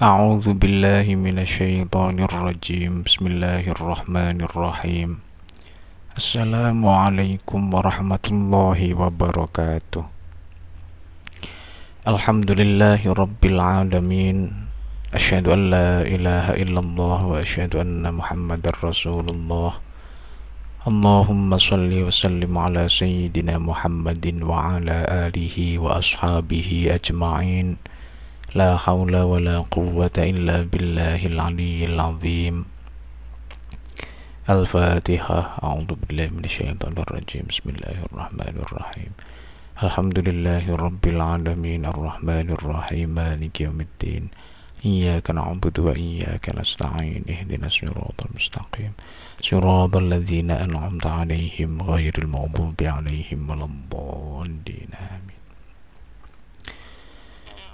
أعوذ بالله من الشيطان الرجيم بسم الله الرحمن الرحيم السلام عليكم ورحمة الله وبركاته الحمد لله رب العالمين أشهد أن لا إله إلا الله وأشهد أن محمد رسول الله اللهم صل وسلم على سيدنا محمد وعلى آله وأصحابه أجمعين لا حول ولا قوة إلا بالله العلي العظيم الفاتحة أعوذ بالله من الشيطان الرجيم بسم الله الرحمن الرحيم الحمد لله رب العالمين الرحمن الرحيم مالك يوم الدين إياك نعبد وإياك نستعين اهدنا الصراط المستقيم صراط الذين أنعمت عليهم غير المغضوب عليهم ولا الضالين آمين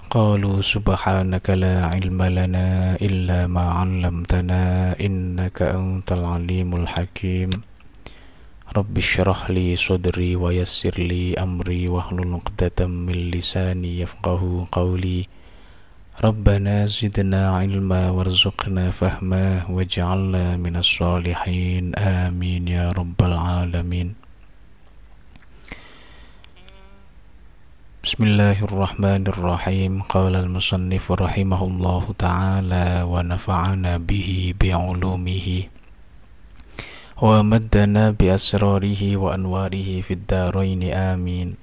قالوا سبحانك لا علم لنا إلا ما علمتنا إنك أنت العليم الحكيم رب اشرح لي صدري ويسر لي أمري واحلل عقدة من لساني يفقه قولي ربنا زدنا علما وارزقنا فهما واجعلنا من الصالحين آمين يا رب العالمين Bismillahirrahmanirrahim. Qala al-musannif rahimahullahu ta'ala wa nafa'ana bihi bi'ulumihi wa maddana bi asrarihi wa anwarihi fid darain amin.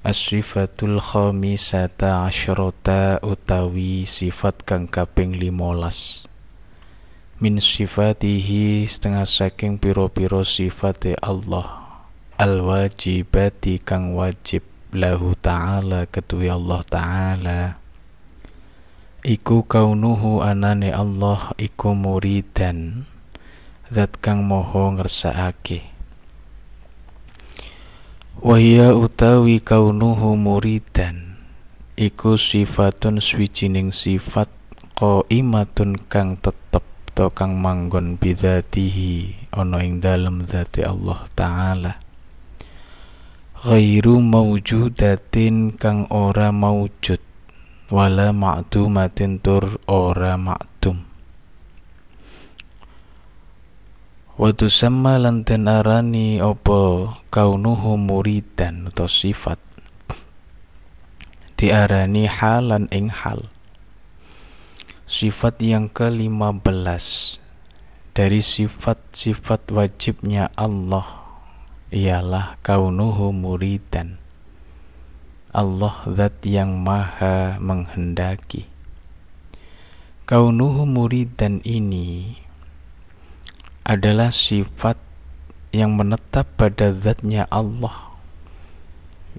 As-sifatul khamisata asyrata utawi sifat kang kaping 15. Min sifatihi setengah saking piro-piro sifate Allah al-wajibati kang wajib lahu ta'ala ketui Allah ta'ala iku kaunuhu anane Allah iku muridan zat kang moho ngersakake Wahia utawi kaunuhu muridan iku sifatun swijining sifat ko imatun kang tetep to kang manggon bidatihi onoing ing dalem zati Allah taala ghairu maujudatin kang ora maujud wala ma'dumatin tur ora ma'dum wa tusamma lan den arani apa kaunuhu muridan atau sifat diarani halan ing hal sifat yang ke-15 dari sifat-sifat wajibnya Allah ialah kaunuhu muridan. Allah zat yang maha menghendaki. Kaunuhu muridan ini adalah sifat yang menetap pada zatnya Allah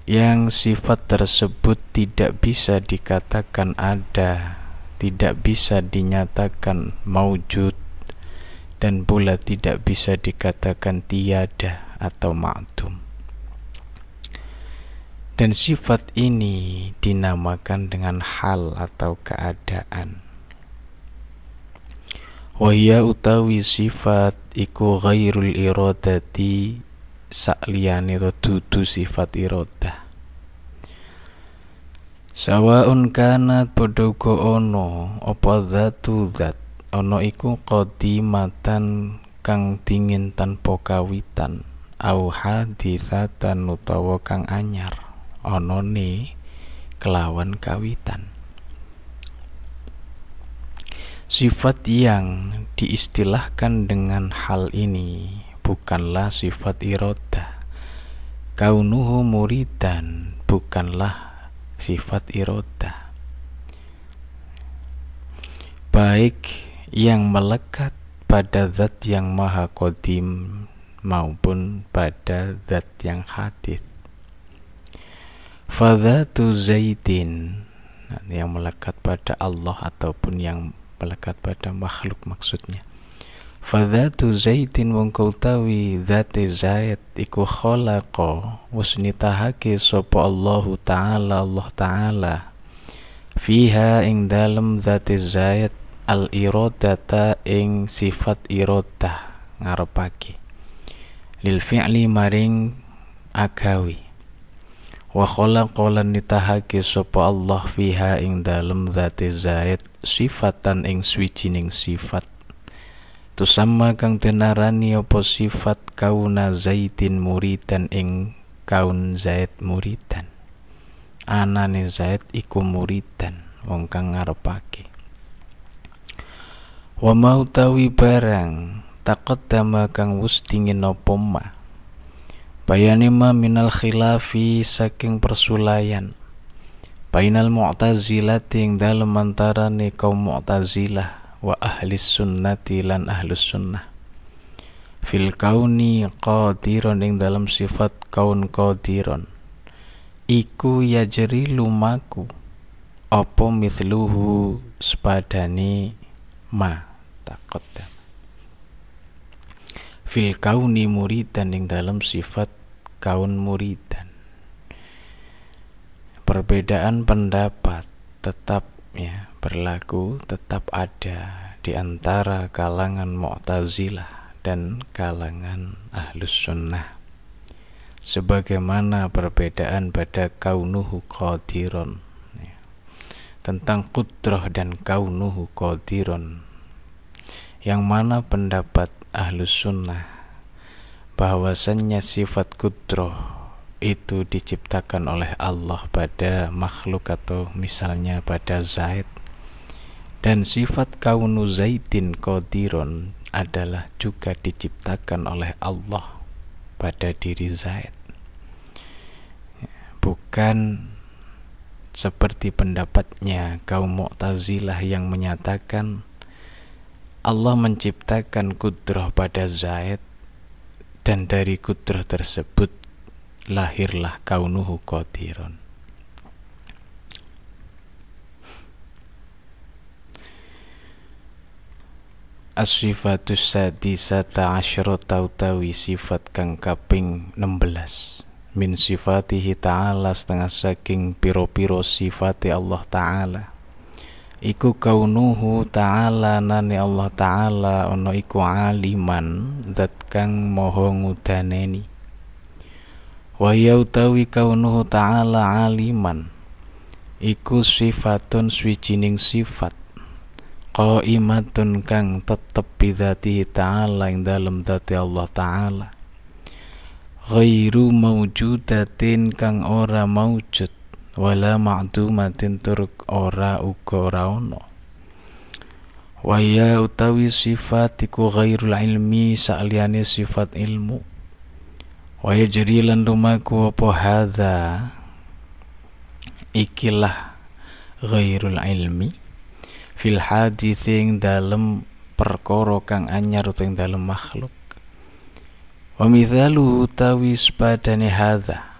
yang sifat tersebut tidak bisa dikatakan ada tidak bisa dinyatakan maujud dan pula tidak bisa dikatakan tiada atau ma'dum. Dan sifat ini dinamakan dengan hal atau keadaan. Wahya utawi sifat iku ghairul iradati sakliyane dudu sifat iroda. Sawaun kanat podogo ono apa zatu zat Ono iku qadimatan kang dingin tanpa kawitan au hadisatan utawa kang anyar ono ne kelawan kawitan Sifat yang diistilahkan dengan hal ini bukanlah sifat iroda. Kaunuhu muridan bukanlah sifat iroda. Baik yang melekat pada zat yang maha kodim maupun pada zat yang hadith fadhatu zaidin nah, yang melekat pada Allah ataupun yang melekat pada makhluk maksudnya Fadhatu zaitin wong kau tawi Dhati zait iku kholaqa Musnitahaki sopa Allahu ta'ala Allah ta'ala Fiha ing dalem zati zait al irodata ing sifat iroda ngarepake lil fi'li maring agawi wa khalaqalan nitahake sapa Allah fiha ing dalem zati zait sifatan ing swijining sifat sama kang tenarani apa sifat kauna zaitin muridan ing kaun zait muridan anane zait iku muritan wong kang ngarepake wa mau tawi barang takut dama kang wus dingin opo ma bayanima minal khilafi saking persulayan bainal ting dalam antara ni kaum mu'tazilah wa ahli sunnati lan ahli sunnah fil kauni qadiron ing dalam sifat kaun qadiron iku yajri lumaku apa mithluhu sepadani ma taqaddam ya. fil kauni muridan yang dalam sifat kaun muridan perbedaan pendapat tetap ya berlaku tetap ada di antara kalangan Mu'tazilah dan kalangan Ahlus Sunnah sebagaimana perbedaan pada kaunuhu qadiron ya. tentang kudroh dan kaunuhu qadiron yang mana pendapat ahlus sunnah bahwasannya sifat kudroh itu diciptakan oleh Allah pada makhluk atau misalnya pada Zaid dan sifat kaunu Zaidin Qadiron adalah juga diciptakan oleh Allah pada diri Zaid bukan seperti pendapatnya kaum Mu'tazilah yang menyatakan Allah menciptakan kudroh pada Zaid dan dari kudroh tersebut lahirlah kaunuhu kotiron As-sifatus sadisata asyro tautawi sifat kang kaping 16 min sifatihi ta'ala setengah saking piro-piro sifati Allah ta'ala iku kaunuhu ta'ala nani Allah ta'ala ono iku aliman zat kang moho ngudaneni wa yautawi kaunuhu ta'ala aliman iku sifatun swijining sifat imatun kang tetep bidhati ta'ala ing dalam dati Allah ta'ala ghairu datin kang ora maujut wala matin turuk ora uga ora ono waya utawi sifat iku ghairul ilmi sa'liane sifat ilmu waya jari lan rumaku apa hadza ikilah ghairul ilmi fil hadithing dalam perkara kang anyar uteng dalam makhluk wa mithalu utawi padane hadza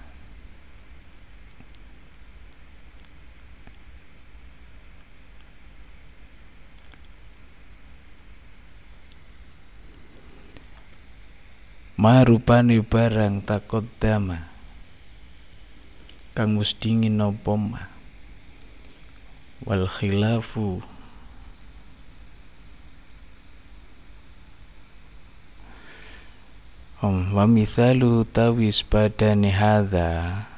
marupani barang takut dama kang wis dingin napa wal khilafu Om wa misalu tawis badani hadha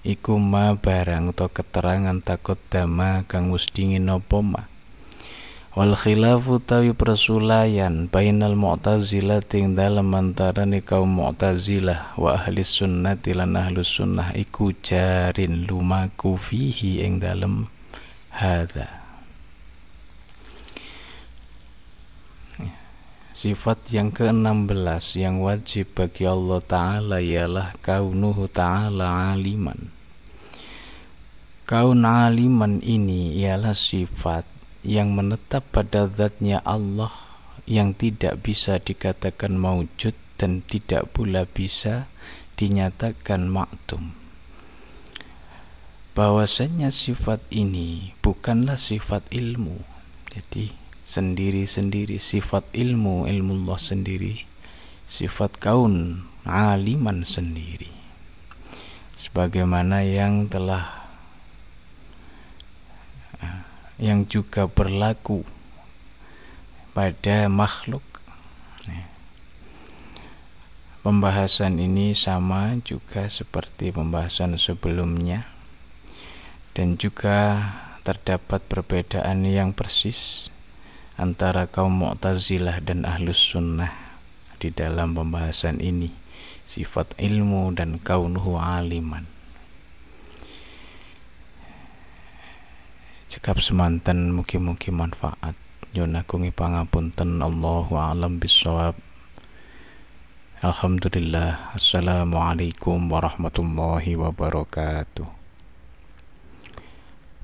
iku ma barang to keterangan takut dama kang wis dingin napa wal khilafu tawi persulayan bainal mu'tazilah ting dalam ni kaum mu'tazilah wa ahli sunnah tilan ahli sunnah iku jarin lumaku fihi ing dalam hadha Sifat yang ke-16 yang wajib bagi Allah Ta'ala ialah kaunuhu Ta'ala aliman Kaun aliman ini ialah sifat yang menetap pada zatnya Allah yang tidak bisa dikatakan maujud dan tidak pula bisa dinyatakan maktum bahwasanya sifat ini bukanlah sifat ilmu jadi sendiri-sendiri sifat ilmu ilmu Allah sendiri sifat kaun aliman sendiri sebagaimana yang telah yang juga berlaku pada makhluk. Pembahasan ini sama juga seperti pembahasan sebelumnya dan juga terdapat perbedaan yang persis antara kaum Mu'tazilah dan Ahlus Sunnah di dalam pembahasan ini sifat ilmu dan kaunuhu aliman. cekap semanten mugi-mugi manfaat nyun agungi pangapunten Allahu alam bisawab Alhamdulillah Assalamualaikum warahmatullahi wabarakatuh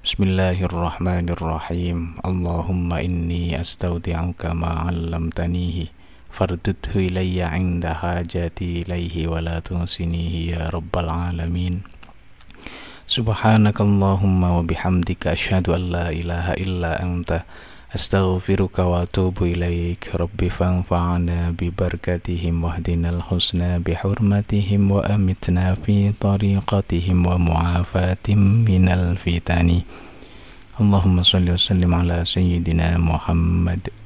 Bismillahirrahmanirrahim Allahumma inni astaudi'uka ma'allam tanihi fardudhu ilayya 'inda hajati ilayhi Wala tunsinihi ya rabbal alamin سبحانك اللهم وبحمدك أشهد أن لا إله إلا أنت أستغفرك وأتوب إليك رب فانفعنا ببركتهم واهدنا الحسنى بحرمتهم وأمتنا في طريقتهم ومعافاتهم من الفتن اللهم صل وسلم على سيدنا محمد